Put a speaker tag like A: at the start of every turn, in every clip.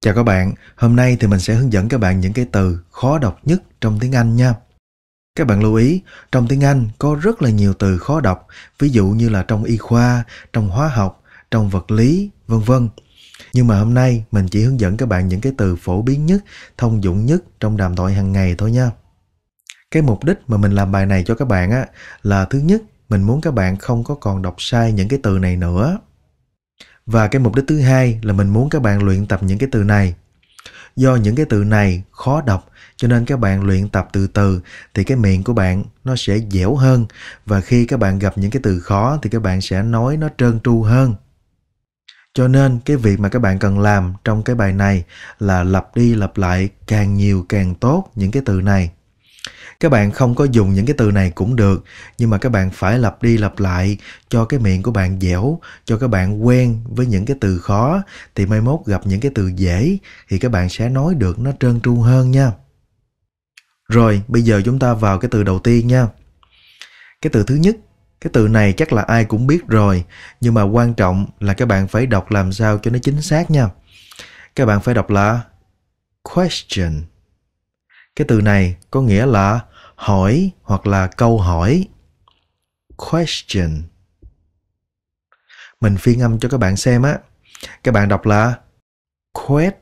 A: Chào các bạn, hôm nay thì mình sẽ hướng dẫn các bạn những cái từ khó đọc nhất trong tiếng Anh nha. Các bạn lưu ý, trong tiếng Anh có rất là nhiều từ khó đọc, ví dụ như là trong y khoa, trong hóa học, trong vật lý, vân vân. Nhưng mà hôm nay mình chỉ hướng dẫn các bạn những cái từ phổ biến nhất, thông dụng nhất trong đàm thoại hàng ngày thôi nha. Cái mục đích mà mình làm bài này cho các bạn á là thứ nhất, mình muốn các bạn không có còn đọc sai những cái từ này nữa và cái mục đích thứ hai là mình muốn các bạn luyện tập những cái từ này do những cái từ này khó đọc cho nên các bạn luyện tập từ từ thì cái miệng của bạn nó sẽ dẻo hơn và khi các bạn gặp những cái từ khó thì các bạn sẽ nói nó trơn tru hơn cho nên cái việc mà các bạn cần làm trong cái bài này là lặp đi lặp lại càng nhiều càng tốt những cái từ này các bạn không có dùng những cái từ này cũng được nhưng mà các bạn phải lặp đi lặp lại cho cái miệng của bạn dẻo cho các bạn quen với những cái từ khó thì mai mốt gặp những cái từ dễ thì các bạn sẽ nói được nó trơn tru hơn nha rồi bây giờ chúng ta vào cái từ đầu tiên nha cái từ thứ nhất cái từ này chắc là ai cũng biết rồi nhưng mà quan trọng là các bạn phải đọc làm sao cho nó chính xác nha các bạn phải đọc là question cái từ này có nghĩa là hỏi hoặc là câu hỏi question mình phiên âm cho các bạn xem á các bạn đọc là quest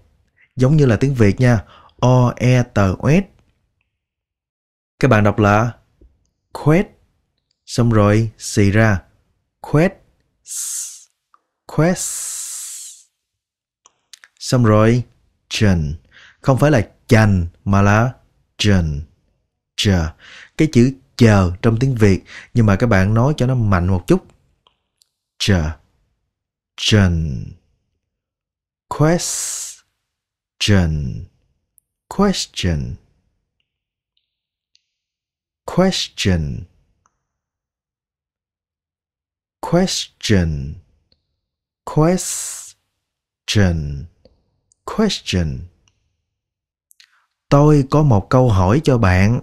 A: giống như là tiếng việt nha o e t e s các bạn đọc là quest xong rồi xì ra quest quest xong rồi chen không phải là chành mà là chen chờ cái chữ chờ trong tiếng việt nhưng mà các bạn nói cho nó mạnh một chút chờ trần question question question question question question tôi có một câu hỏi cho bạn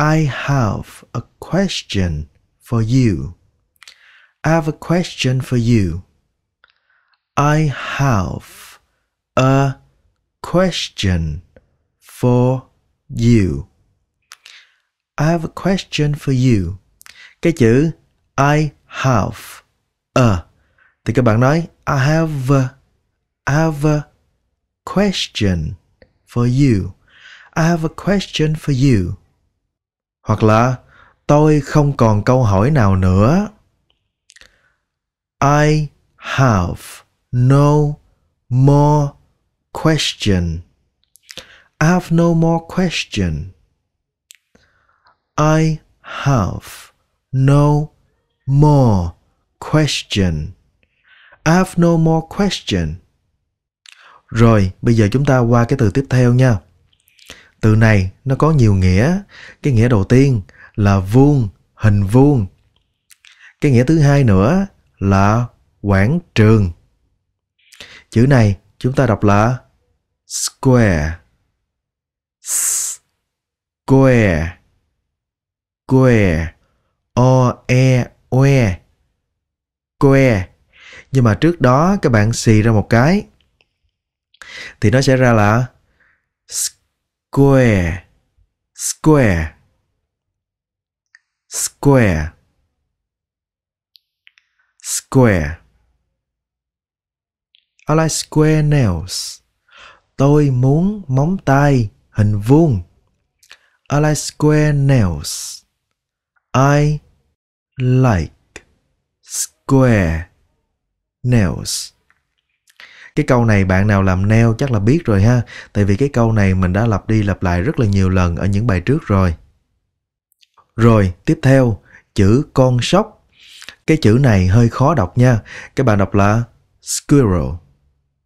A: I have a question for you. I have a question for you. I have a question for you. I have a question for you. Cái chữ I have a thì các bạn nói I have a, I have a question for you. I have a question for you. hoặc là tôi không còn câu hỏi nào nữa i have no more question i have no more question i have no more question i have no more question rồi bây giờ chúng ta qua cái từ tiếp theo nha từ này nó có nhiều nghĩa cái nghĩa đầu tiên là vuông hình vuông cái nghĩa thứ hai nữa là quảng trường chữ này chúng ta đọc là square square square o e o e square nhưng mà trước đó các bạn xì ra một cái thì nó sẽ ra là square square square square square I like square nails tôi muốn móng tay hình vuông I like square nails I like square nails cái câu này bạn nào làm neo chắc là biết rồi ha tại vì cái câu này mình đã lặp đi lặp lại rất là nhiều lần ở những bài trước rồi rồi tiếp theo chữ con sóc cái chữ này hơi khó đọc nha các bạn đọc là squirrel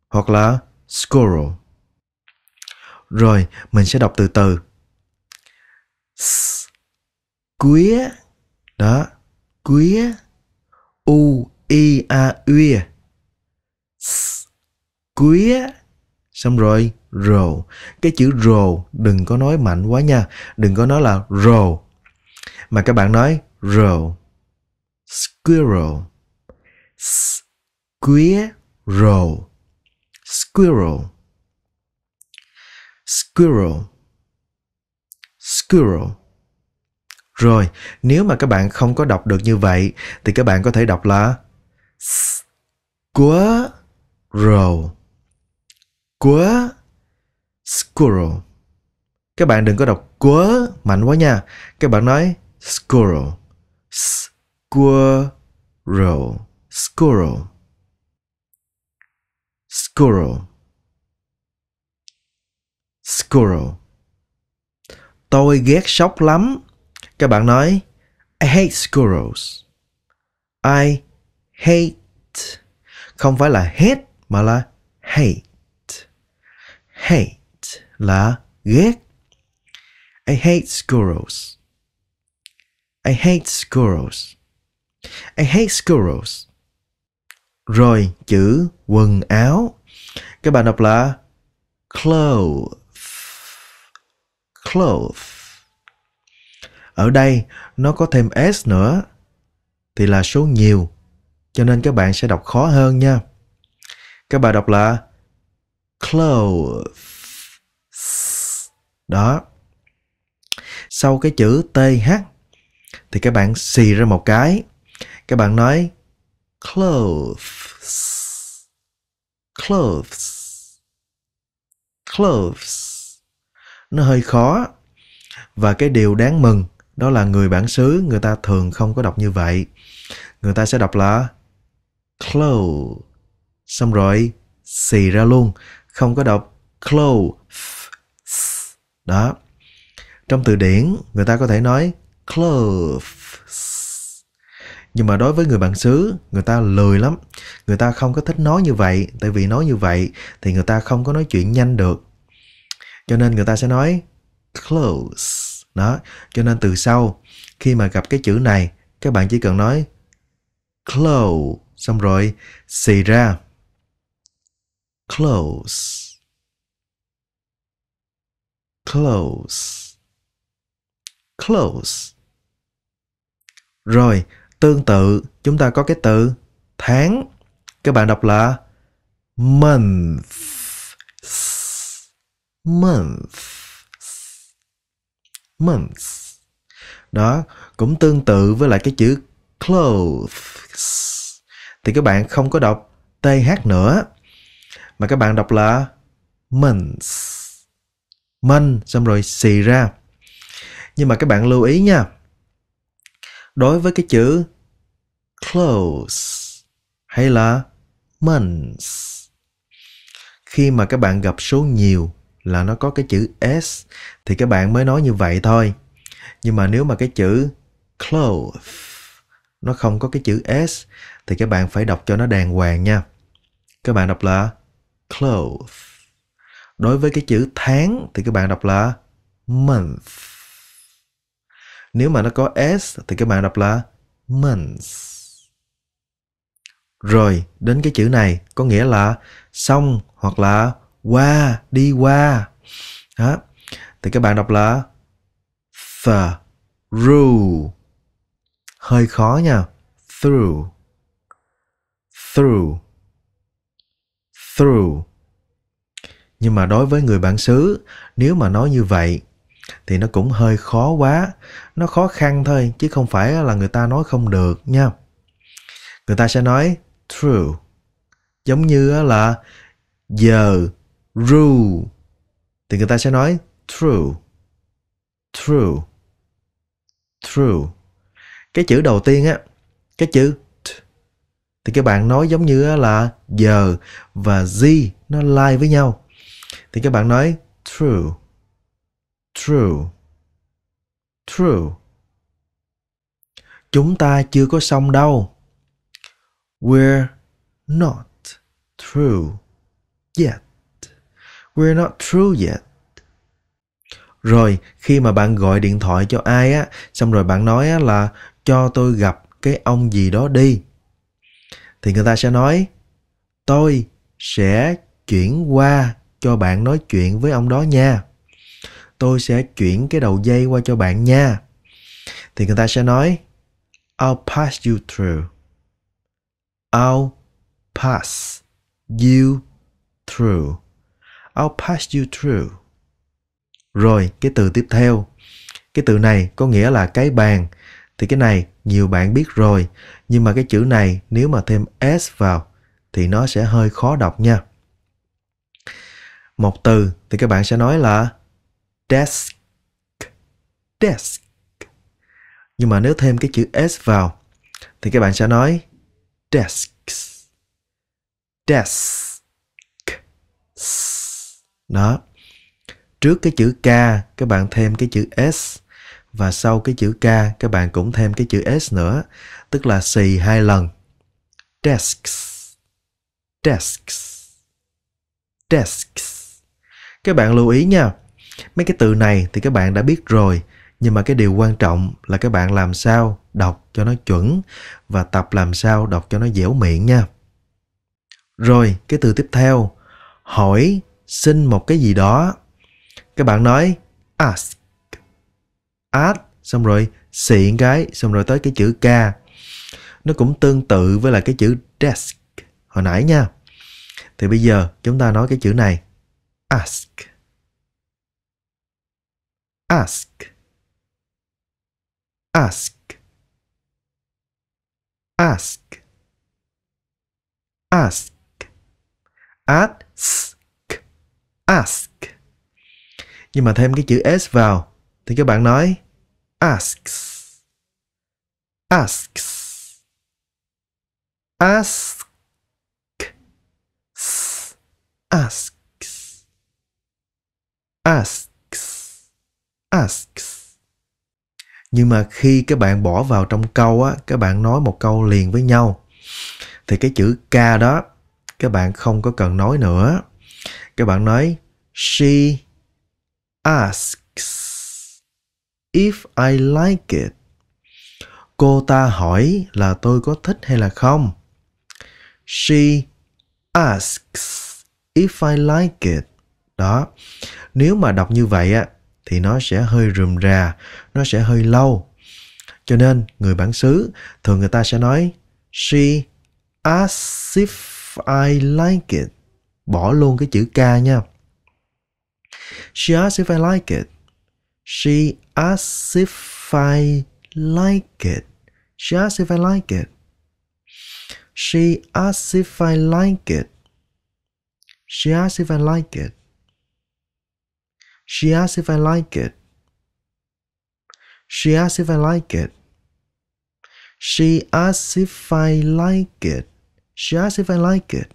A: hoặc là squirrel rồi mình sẽ đọc từ từ quế đó quế u i a uia quía xong rồi rồ cái chữ rồ đừng có nói mạnh quá nha đừng có nói là rồ mà các bạn nói rồ squirrel squirrel squirrel squirrel squirrel rồi nếu mà các bạn không có đọc được như vậy thì các bạn có thể đọc là squirrel của squirrel. Các bạn đừng có đọc của mạnh quá nha. Các bạn nói squirrel. Squirrel. Squirrel. Squirrel. Squirrel. Tôi ghét sóc lắm. Các bạn nói I hate squirrels. I hate không phải là hate mà là hate hate là ghét. I hate squirrels. I hate squirrels. I hate squirrels. Rồi chữ quần áo. Các bạn đọc là clothes. Clothes. Ở đây nó có thêm s nữa thì là số nhiều cho nên các bạn sẽ đọc khó hơn nha. Các bạn đọc là clothes đó sau cái chữ th thì các bạn xì ra một cái các bạn nói clothes clothes clothes nó hơi khó và cái điều đáng mừng đó là người bản xứ người ta thường không có đọc như vậy người ta sẽ đọc là clothes xong rồi xì ra luôn không có đọc clothes đó trong từ điển người ta có thể nói clothes nhưng mà đối với người bản xứ người ta lười lắm người ta không có thích nói như vậy tại vì nói như vậy thì người ta không có nói chuyện nhanh được cho nên người ta sẽ nói close đó cho nên từ sau khi mà gặp cái chữ này các bạn chỉ cần nói close xong rồi xì ra close close close rồi tương tự chúng ta có cái từ tháng các bạn đọc là month month month đó cũng tương tự với lại cái chữ clothes thì các bạn không có đọc th nữa mà các bạn đọc là months, month xong rồi xì ra nhưng mà các bạn lưu ý nha đối với cái chữ close hay là months, khi mà các bạn gặp số nhiều là nó có cái chữ s thì các bạn mới nói như vậy thôi nhưng mà nếu mà cái chữ clothe nó không có cái chữ s thì các bạn phải đọc cho nó đàng hoàng nha các bạn đọc là clothes. Đối với cái chữ tháng thì các bạn đọc là month. Nếu mà nó có s thì các bạn đọc là months. Rồi đến cái chữ này có nghĩa là xong hoặc là qua, đi qua. Đó. Thì các bạn đọc là through. Hơi khó nha. Through. Through through. Nhưng mà đối với người bản xứ, nếu mà nói như vậy thì nó cũng hơi khó quá, nó khó khăn thôi chứ không phải là người ta nói không được nha. Người ta sẽ nói true Giống như là giờ rule thì người ta sẽ nói true true true cái chữ đầu tiên á cái chữ thì các bạn nói giống như là giờ và z nó like với nhau thì các bạn nói true true true chúng ta chưa có xong đâu we're not true yet we're not true yet rồi khi mà bạn gọi điện thoại cho ai á xong rồi bạn nói á là cho tôi gặp cái ông gì đó đi thì người ta sẽ nói tôi sẽ chuyển qua cho bạn nói chuyện với ông đó nha tôi sẽ chuyển cái đầu dây qua cho bạn nha thì người ta sẽ nói I'll pass you through I'll pass you through I'll pass you through rồi cái từ tiếp theo cái từ này có nghĩa là cái bàn thì cái này nhiều bạn biết rồi nhưng mà cái chữ này nếu mà thêm s vào thì nó sẽ hơi khó đọc nha một từ thì các bạn sẽ nói là desk desk nhưng mà nếu thêm cái chữ s vào thì các bạn sẽ nói desks desk đó trước cái chữ k các bạn thêm cái chữ s và sau cái chữ k các bạn cũng thêm cái chữ s nữa tức là xì hai lần desks desks desks các bạn lưu ý nha mấy cái từ này thì các bạn đã biết rồi nhưng mà cái điều quan trọng là các bạn làm sao đọc cho nó chuẩn và tập làm sao đọc cho nó dẻo miệng nha rồi cái từ tiếp theo hỏi xin một cái gì đó các bạn nói ask art xong rồi xịn cái xong rồi tới cái chữ k nó cũng tương tự với là cái chữ desk hồi nãy nha thì bây giờ chúng ta nói cái chữ này ask ask ask ask ask ask ask nhưng mà thêm cái chữ s vào thì các bạn nói asks asks asks, asks asks asks nhưng mà khi các bạn bỏ vào trong câu á các bạn nói một câu liền với nhau thì cái chữ k đó các bạn không có cần nói nữa các bạn nói she asks if I like it. Cô ta hỏi là tôi có thích hay là không. She asks if I like it. Đó. Nếu mà đọc như vậy á thì nó sẽ hơi rườm rà, nó sẽ hơi lâu. Cho nên người bản xứ thường người ta sẽ nói she asks if I like it. Bỏ luôn cái chữ ca nha. She asks if I like it. She as if I like it. She as if I like it. She as if I like it. She as if I like it. She as if I like it. She as if I like it. She as if I like it. She as if I like it.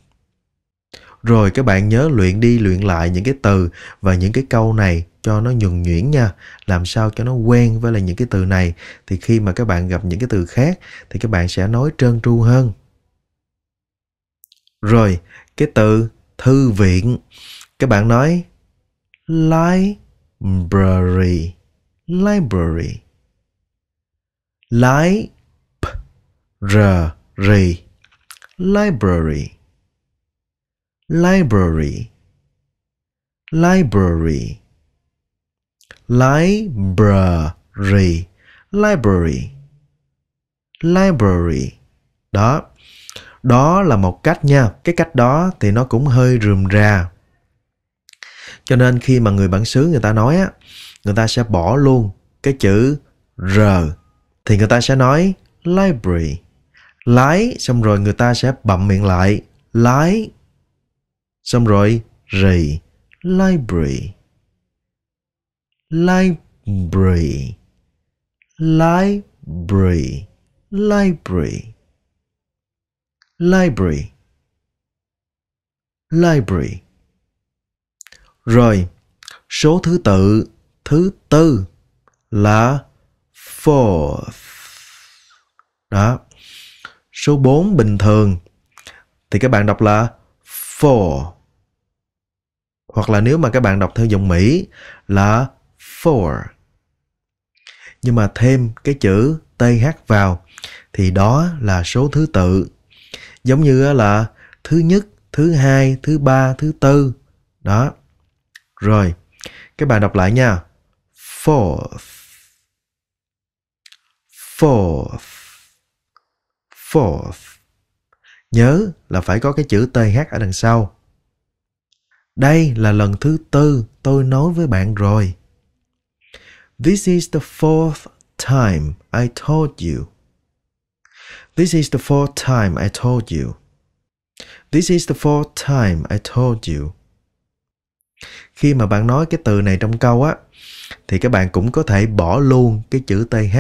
A: Rồi các bạn nhớ luyện đi luyện lại những cái từ và những cái câu này cho nó nhuần nhuyễn nha làm sao cho nó quen với là những cái từ này thì khi mà các bạn gặp những cái từ khác thì các bạn sẽ nói trơn tru hơn rồi cái từ thư viện các bạn nói library library library library library library library library library đó đó là một cách nha cái cách đó thì nó cũng hơi rườm rà cho nên khi mà người bản xứ người ta nói á người ta sẽ bỏ luôn cái chữ r thì người ta sẽ nói library lái xong rồi người ta sẽ bậm miệng lại lái xong rồi rì library library library library library library rồi số thứ tự thứ tư là fourth đó số 4 bình thường thì các bạn đọc là four hoặc là nếu mà các bạn đọc theo giọng Mỹ là for. Nhưng mà thêm cái chữ TH vào thì đó là số thứ tự. Giống như là thứ nhất, thứ hai, thứ ba, thứ tư. Đó. Rồi, các bạn đọc lại nha. Fourth. Fourth. Fourth. Nhớ là phải có cái chữ TH ở đằng sau. Đây là lần thứ tư tôi nói với bạn rồi. This is the fourth time I told you. This is the fourth time I told you. This is the fourth time I told you. Khi mà bạn nói cái từ này trong câu á thì các bạn cũng có thể bỏ luôn cái chữ TH.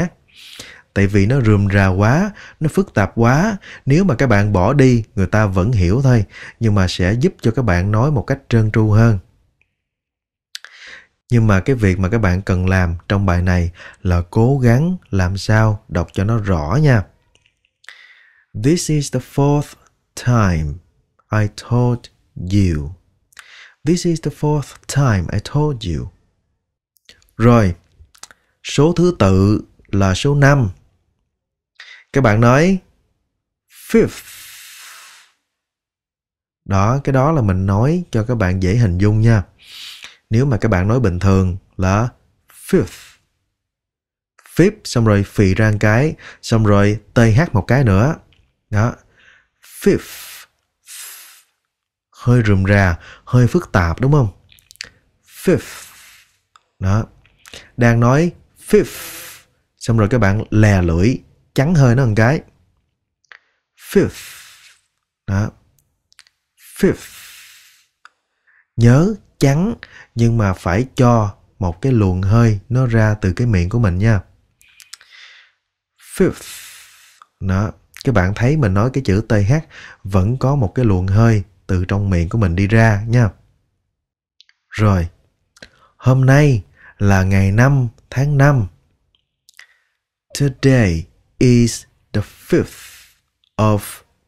A: Tại vì nó rườm rà quá, nó phức tạp quá, nếu mà các bạn bỏ đi người ta vẫn hiểu thôi, nhưng mà sẽ giúp cho các bạn nói một cách trơn tru hơn nhưng mà cái việc mà các bạn cần làm trong bài này là cố gắng làm sao đọc cho nó rõ nha This is the fourth time I told you. This is the fourth time I told you. Rồi, số thứ tự là số năm Các bạn nói fifth. Đó, cái đó là mình nói cho các bạn dễ hình dung nha. Nếu mà các bạn nói bình thường là fifth. fifth xong rồi phì ra một cái, xong rồi th một cái nữa. Đó. Fifth. Hơi rườm rà, hơi phức tạp đúng không? Fifth. Đó. Đang nói fifth. Xong rồi các bạn lè lưỡi, chắn hơi nó một cái. Fifth. Đó. Fifth. Nhớ chắn nhưng mà phải cho một cái luồng hơi nó ra từ cái miệng của mình nha fifth đó các bạn thấy mình nói cái chữ th vẫn có một cái luồng hơi từ trong miệng của mình đi ra nha rồi hôm nay là ngày 5 tháng 5 today is the 5th of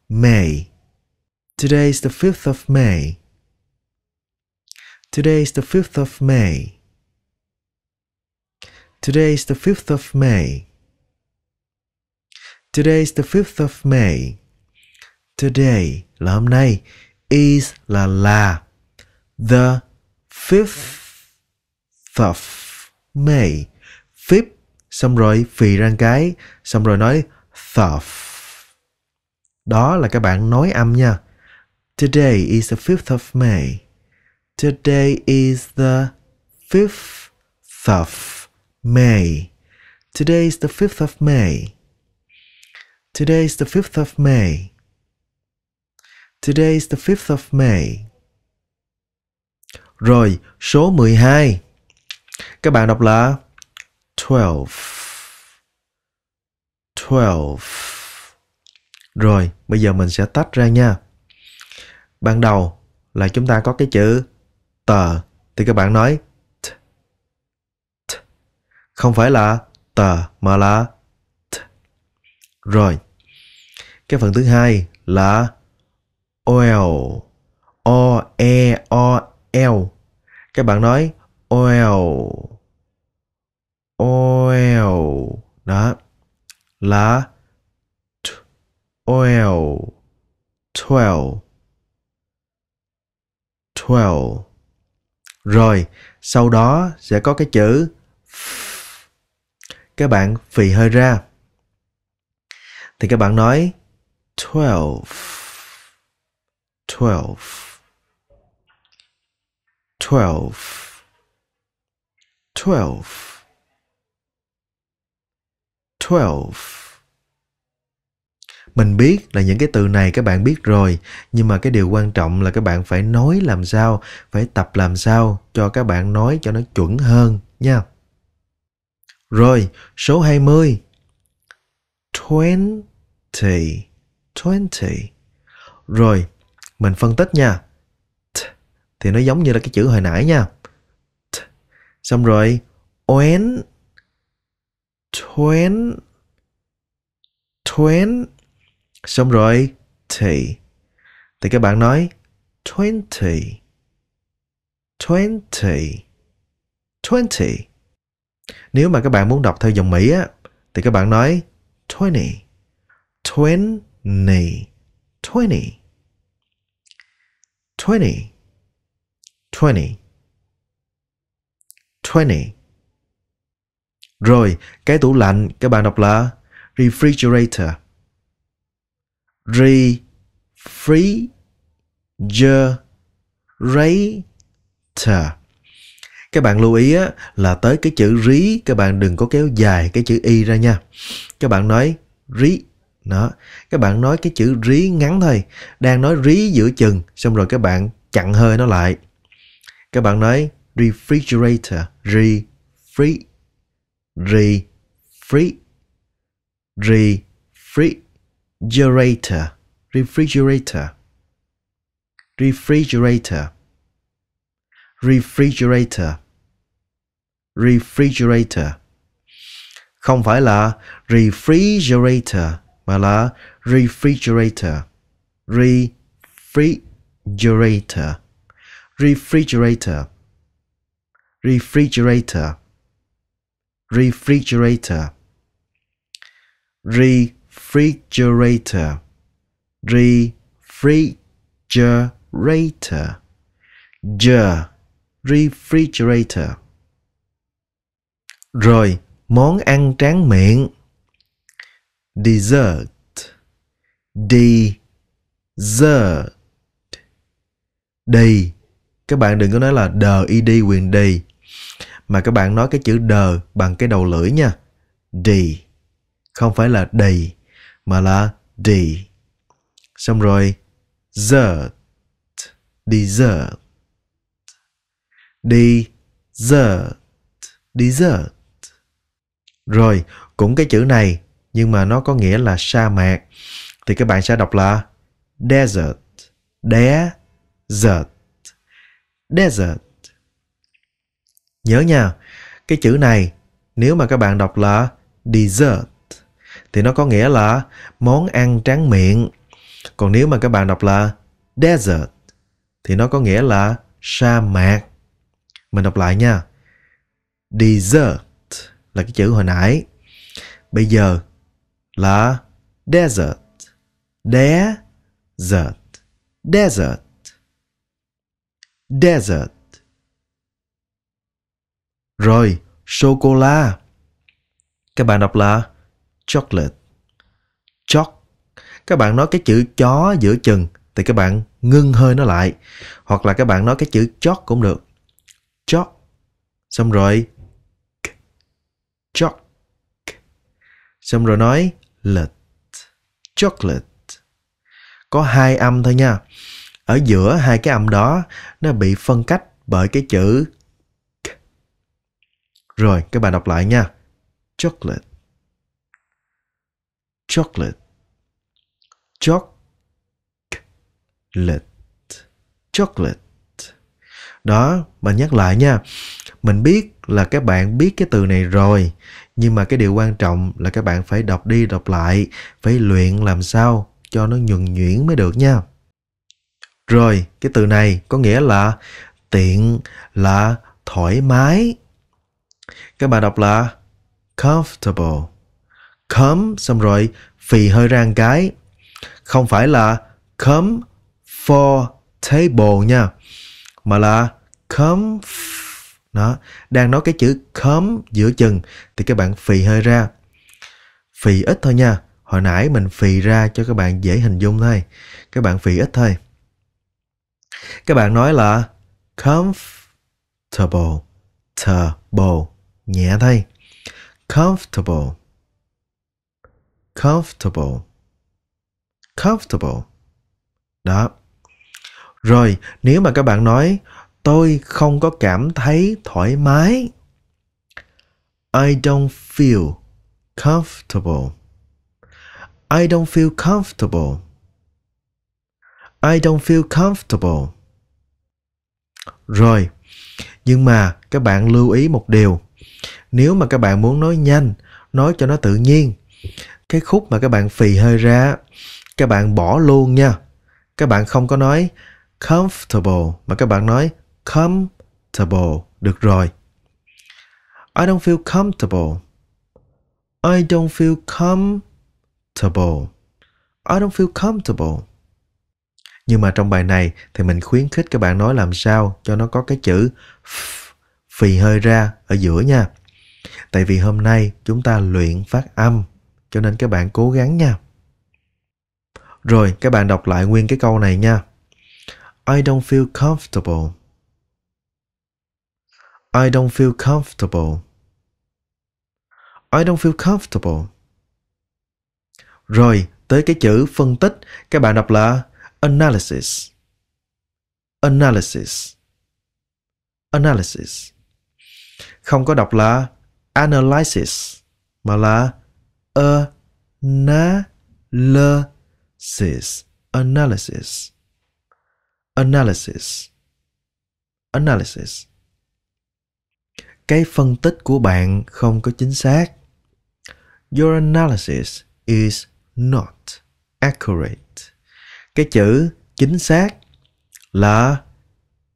A: May. Today is the 5th of May. Today is the 5th of May. Today is the 5th of May. Today is the 5th of May. Today là hôm nay. Is là là. The 5th of May. Fifth xong rồi phì ra cái xong rồi nói thof đó là các bạn nói âm nha today is the 5th of may Today is the 5th of May. Today is the 5th of May. Today is the 5th of May. Today is the 5th of May. Rồi, số 12. Các bạn đọc là 12. 12. Rồi, bây giờ mình sẽ tách ra nha. Ban đầu là chúng ta có cái chữ tờ thì các bạn nói t, t. không phải là tờ mà là t. Rồi. Cái phần thứ hai là oil. E o E O e L. Các bạn nói oil. E oil. Đó. Là oil. Twelve. Twelve. Rồi, sau đó sẽ có cái chữ các bạn phì hơi ra. Thì các bạn nói twelve twelve twelve twelve twelve mình biết là những cái từ này các bạn biết rồi nhưng mà cái điều quan trọng là các bạn phải nói làm sao phải tập làm sao cho các bạn nói cho nó chuẩn hơn nha rồi số 20 20 20 rồi mình phân tích nha t, thì nó giống như là cái chữ hồi nãy nha t, xong rồi oen twen twen Xong rồi, thì. Thì các bạn nói twenty. Twenty. Twenty. Nếu mà các bạn muốn đọc theo dòng Mỹ á, thì các bạn nói twenty. Twenty. Twenty. Twenty. Twenty. Twenty. Rồi, cái tủ lạnh các bạn đọc là refrigerator refrigerator các bạn lưu ý á, là tới cái chữ rí các bạn đừng có kéo dài cái chữ y ra nha các bạn nói rí đó các bạn nói cái chữ rí ngắn thôi đang nói rí giữa chừng xong rồi các bạn chặn hơi nó lại các bạn nói refrigerator re free re free re free refrigerator refrigerator refrigerator refrigerator refrigerator không phải là refrigerator mà là refrigerator refrigerator refrigerator refrigerator refrigerator refrigerator refrigerator refrigerator giờ refrigerator rồi món ăn tráng miệng dessert dessert đi các bạn đừng có nói là đờ id quyền đi mà các bạn nói cái chữ đờ bằng cái đầu lưỡi nha đi không phải là đầy mà là đi Xong rồi dessert, dessert, dessert, dessert. Rồi, cũng cái chữ này nhưng mà nó có nghĩa là sa mạc thì các bạn sẽ đọc là desert, desert, desert. Nhớ nha, cái chữ này nếu mà các bạn đọc là dessert thì nó có nghĩa là món ăn tráng miệng. Còn nếu mà các bạn đọc là desert thì nó có nghĩa là sa mạc. Mình đọc lại nha. Desert là cái chữ hồi nãy. Bây giờ là desert. Desert. Desert. Desert. Rồi, sô cô la. Các bạn đọc là chocolate. choc, Các bạn nói cái chữ chó giữa chừng thì các bạn ngưng hơi nó lại. Hoặc là các bạn nói cái chữ chóc cũng được. choc, Xong rồi. choc, Xong rồi nói lệch. Chocolate. Có hai âm thôi nha. Ở giữa hai cái âm đó nó bị phân cách bởi cái chữ rồi các bạn đọc lại nha chocolate chocolate chocolate chocolate đó mà nhắc lại nha mình biết là các bạn biết cái từ này rồi nhưng mà cái điều quan trọng là các bạn phải đọc đi đọc lại phải luyện làm sao cho nó nhuần nhuyễn mới được nha rồi cái từ này có nghĩa là tiện là thoải mái các bạn đọc là comfortable Come xong rồi phì hơi rang cái. Không phải là come for table nha, mà là come nó đang nói cái chữ come giữa chừng thì các bạn phì hơi ra. Phì ít thôi nha. Hồi nãy mình phì ra cho các bạn dễ hình dung thôi. Các bạn phì ít thôi. Các bạn nói là comfortable, table, nhẹ thôi. Comfortable comfortable comfortable đó rồi nếu mà các bạn nói tôi không có cảm thấy thoải mái I don't feel comfortable I don't feel comfortable I don't feel comfortable rồi nhưng mà các bạn lưu ý một điều nếu mà các bạn muốn nói nhanh nói cho nó tự nhiên cái khúc mà các bạn phì hơi ra các bạn bỏ luôn nha các bạn không có nói comfortable mà các bạn nói comfortable được rồi I don't feel comfortable I don't feel comfortable I don't feel comfortable nhưng mà trong bài này thì mình khuyến khích các bạn nói làm sao cho nó có cái chữ phì hơi ra ở giữa nha. Tại vì hôm nay chúng ta luyện phát âm cho nên các bạn cố gắng nha rồi các bạn đọc lại nguyên cái câu này nha i don't feel comfortable i don't feel comfortable i don't feel comfortable rồi tới cái chữ phân tích các bạn đọc là analysis analysis analysis không có đọc là analysis mà là analysis analysis analysis analysis cái phân tích của bạn không có chính xác your analysis is not accurate cái chữ chính xác là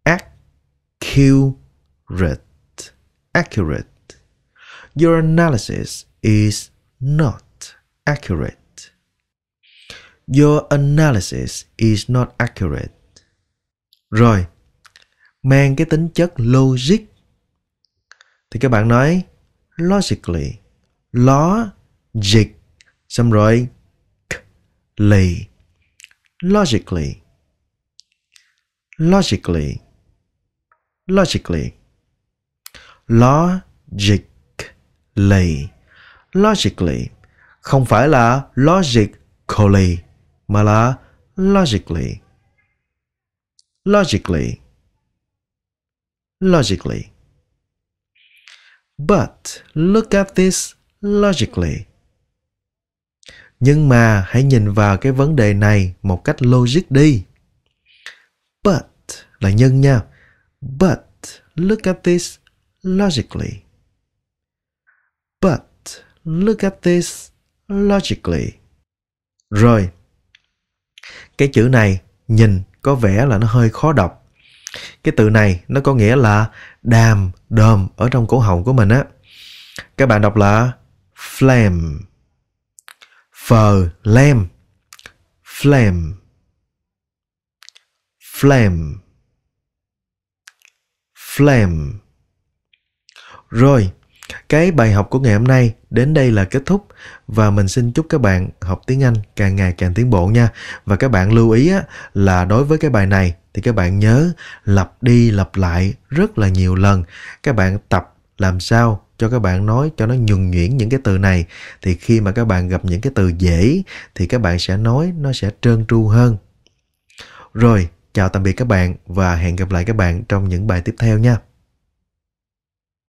A: accurate accurate your analysis is not accurate. Your analysis is not accurate. Rồi, mang cái tính chất logic. Thì các bạn nói logically, logic, xong rồi lì, logically, logically, logically, logically logically không phải là logically mà là logically logically logically but look at this logically nhưng mà hãy nhìn vào cái vấn đề này một cách logic đi but là nhân nha but look at this logically Look at this logically. Rồi, cái chữ này nhìn có vẻ là nó hơi khó đọc. Cái từ này nó có nghĩa là đàm, đờm ở trong cổ họng của mình á. Các bạn đọc là phlegm, phờ, lem, phlegm, phlegm, phlegm. Rồi, cái bài học của ngày hôm nay đến đây là kết thúc và mình xin chúc các bạn học tiếng Anh càng ngày càng tiến bộ nha. Và các bạn lưu ý á, là đối với cái bài này thì các bạn nhớ lặp đi lặp lại rất là nhiều lần. Các bạn tập làm sao cho các bạn nói cho nó nhuần nhuyễn những cái từ này thì khi mà các bạn gặp những cái từ dễ thì các bạn sẽ nói nó sẽ trơn tru hơn. Rồi, chào tạm biệt các bạn và hẹn gặp lại các bạn trong những bài tiếp theo nha.